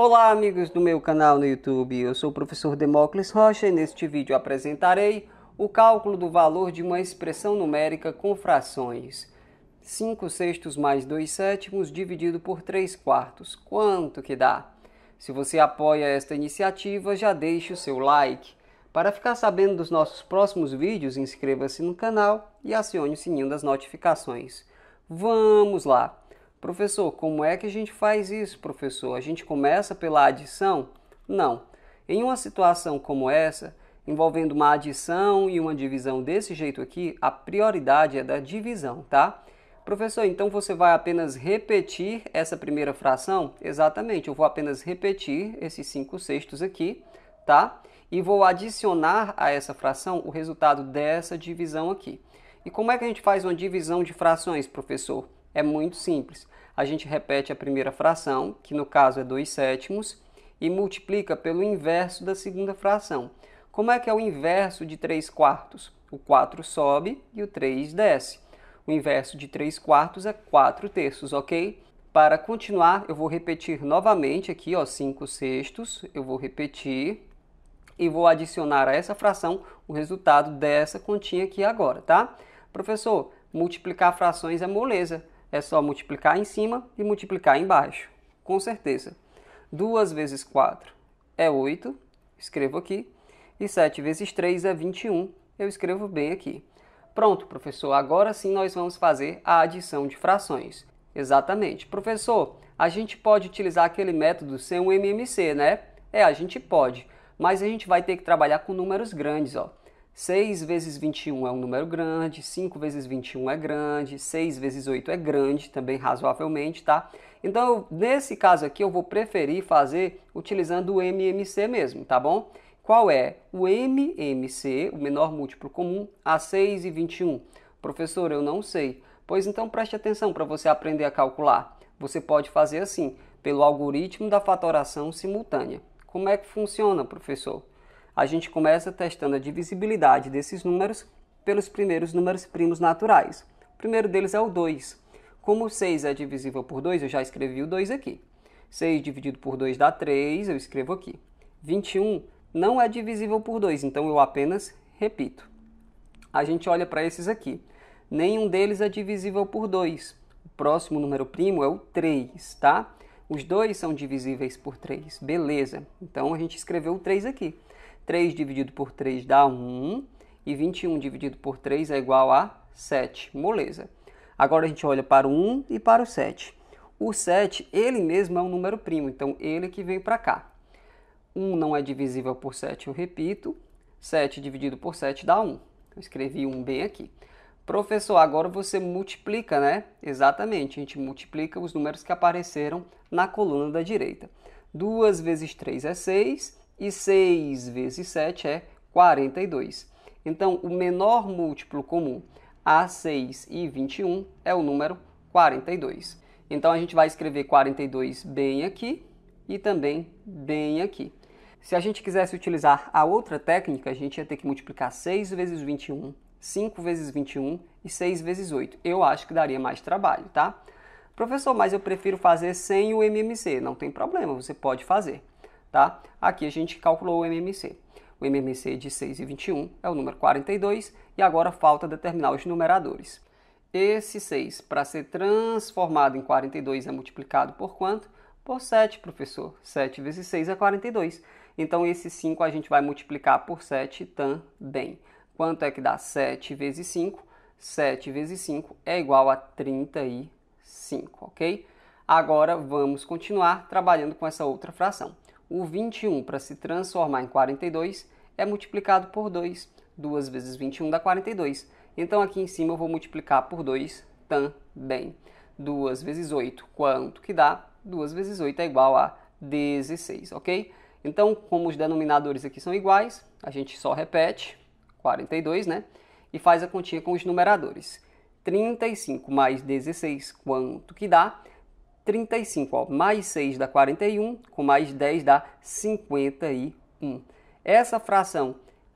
Olá amigos do meu canal no YouTube, eu sou o professor Demócles Rocha e neste vídeo apresentarei o cálculo do valor de uma expressão numérica com frações 5 sextos mais 2 sétimos dividido por 3 quartos, quanto que dá? Se você apoia esta iniciativa, já deixe o seu like. Para ficar sabendo dos nossos próximos vídeos, inscreva-se no canal e acione o sininho das notificações. Vamos lá! Professor, como é que a gente faz isso, professor? A gente começa pela adição? Não. Em uma situação como essa, envolvendo uma adição e uma divisão desse jeito aqui, a prioridade é da divisão, tá? Professor, então você vai apenas repetir essa primeira fração? Exatamente, eu vou apenas repetir esses 5 sextos aqui, tá? E vou adicionar a essa fração o resultado dessa divisão aqui. E como é que a gente faz uma divisão de frações, professor? É muito simples. A gente repete a primeira fração, que no caso é 2 sétimos, e multiplica pelo inverso da segunda fração. Como é que é o inverso de 3 quartos? O 4 sobe e o 3 desce. O inverso de 3 quartos é 4 terços, ok? Para continuar, eu vou repetir novamente aqui, ó, 5 sextos, eu vou repetir e vou adicionar a essa fração o resultado dessa continha aqui agora, tá? Professor, multiplicar frações é moleza é só multiplicar em cima e multiplicar embaixo. Com certeza. 2 vezes 4 é 8, escrevo aqui. E 7 vezes 3 é 21, eu escrevo bem aqui. Pronto, professor, agora sim nós vamos fazer a adição de frações. Exatamente. Professor, a gente pode utilizar aquele método sem um MMC, né? É, a gente pode, mas a gente vai ter que trabalhar com números grandes, ó. 6 vezes 21 é um número grande, 5 vezes 21 é grande, 6 vezes 8 é grande também razoavelmente, tá? Então, nesse caso aqui, eu vou preferir fazer utilizando o MMC mesmo, tá bom? Qual é o MMC, o menor múltiplo comum, a 6 e 21? Professor, eu não sei. Pois então preste atenção para você aprender a calcular. Você pode fazer assim, pelo algoritmo da fatoração simultânea. Como é que funciona, professor? a gente começa testando a divisibilidade desses números pelos primeiros números primos naturais. O primeiro deles é o 2. Como 6 é divisível por 2, eu já escrevi o 2 aqui. 6 dividido por 2 dá 3, eu escrevo aqui. 21 não é divisível por 2, então eu apenas repito. A gente olha para esses aqui. Nenhum deles é divisível por 2. O próximo número primo é o 3, tá? Os dois são divisíveis por 3, beleza. Então a gente escreveu o 3 aqui. 3 dividido por 3 dá 1 e 21 dividido por 3 é igual a 7. Moleza. Agora a gente olha para o 1 e para o 7. O 7, ele mesmo é um número primo, então ele que vem para cá. 1 não é divisível por 7, eu repito. 7 dividido por 7 dá 1. Eu escrevi 1 bem aqui. Professor, agora você multiplica, né? Exatamente, a gente multiplica os números que apareceram na coluna da direita. 2 vezes 3 é 6 e 6 vezes 7 é 42. Então, o menor múltiplo comum a 6 e 21 é o número 42. Então, a gente vai escrever 42 bem aqui e também bem aqui. Se a gente quisesse utilizar a outra técnica, a gente ia ter que multiplicar 6 vezes 21, 5 vezes 21 e 6 vezes 8. Eu acho que daria mais trabalho, tá? Professor, mas eu prefiro fazer sem o MMC. Não tem problema, você pode fazer tá? Aqui a gente calculou o MMC. O MMC de 6 e 21 é o número 42 e agora falta determinar os numeradores. Esse 6, para ser transformado em 42, é multiplicado por quanto? Por 7, professor. 7 vezes 6 é 42. Então, esse 5 a gente vai multiplicar por 7 também. Quanto é que dá 7 vezes 5? 7 vezes 5 é igual a 35, ok? Agora, vamos continuar trabalhando com essa outra fração o 21 para se transformar em 42 é multiplicado por 2. 2 vezes 21 dá 42. Então aqui em cima eu vou multiplicar por 2 também. 2 vezes 8, quanto que dá? 2 vezes 8 é igual a 16, ok? Então, como os denominadores aqui são iguais, a gente só repete 42, né? E faz a continha com os numeradores. 35 mais 16, quanto que dá? 35. Ó, mais 6 dá 41, com mais 10 dá 51. Essa fração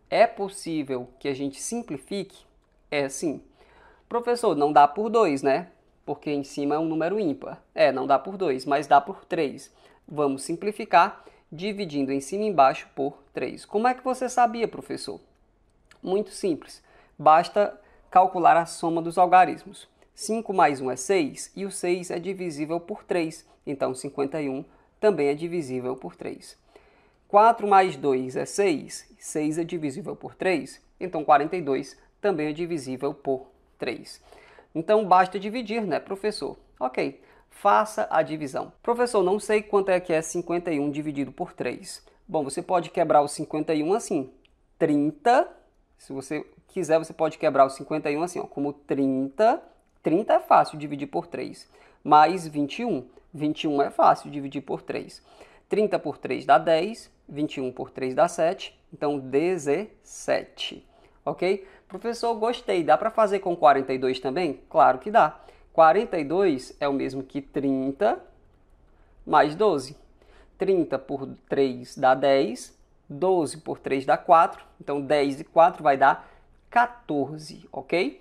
é possível que a gente simplifique? É sim. Professor, não dá por 2, né? Porque em cima é um número ímpar. É, não dá por 2, mas dá por 3. Vamos simplificar dividindo em cima e embaixo por 3. Como é que você sabia, professor? Muito simples. Basta calcular a soma dos algarismos. 5 mais 1 é 6 e o 6 é divisível por 3, então 51 também é divisível por 3. 4 mais 2 é 6, 6 é divisível por 3, então 42 também é divisível por 3. Então basta dividir, né, professor? Ok, faça a divisão. Professor, não sei quanto é que é 51 dividido por 3. Bom, você pode quebrar o 51 assim, 30. Se você quiser, você pode quebrar o 51 assim, ó, como 30 30 é fácil dividir por 3, mais 21. 21 é fácil dividir por 3. 30 por 3 dá 10, 21 por 3 dá 7, então 17. Ok? Professor, gostei. Dá para fazer com 42 também? Claro que dá. 42 é o mesmo que 30 mais 12. 30 por 3 dá 10, 12 por 3 dá 4, então 10 e 4 vai dar 14, ok?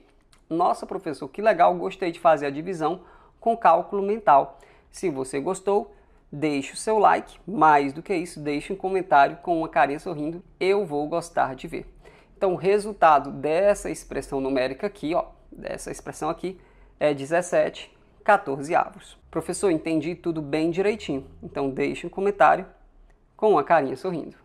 Nossa, professor, que legal, gostei de fazer a divisão com cálculo mental. Se você gostou, deixe o seu like. Mais do que isso, deixe um comentário com uma carinha sorrindo. Eu vou gostar de ver. Então, o resultado dessa expressão numérica aqui, ó, dessa expressão aqui, é 17 14 avos. Professor, entendi tudo bem direitinho. Então, deixe um comentário com uma carinha sorrindo.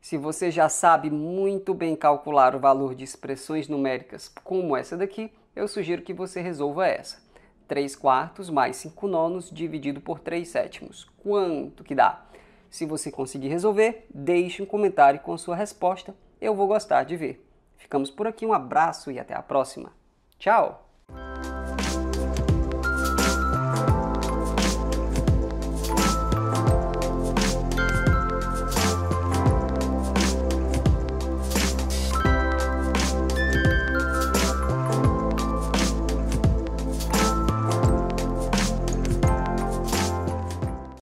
Se você já sabe muito bem calcular o valor de expressões numéricas como essa daqui, eu sugiro que você resolva essa. 3 quartos mais 5 nonos dividido por 3 sétimos. Quanto que dá? Se você conseguir resolver, deixe um comentário com sua resposta. Eu vou gostar de ver. Ficamos por aqui, um abraço e até a próxima. Tchau!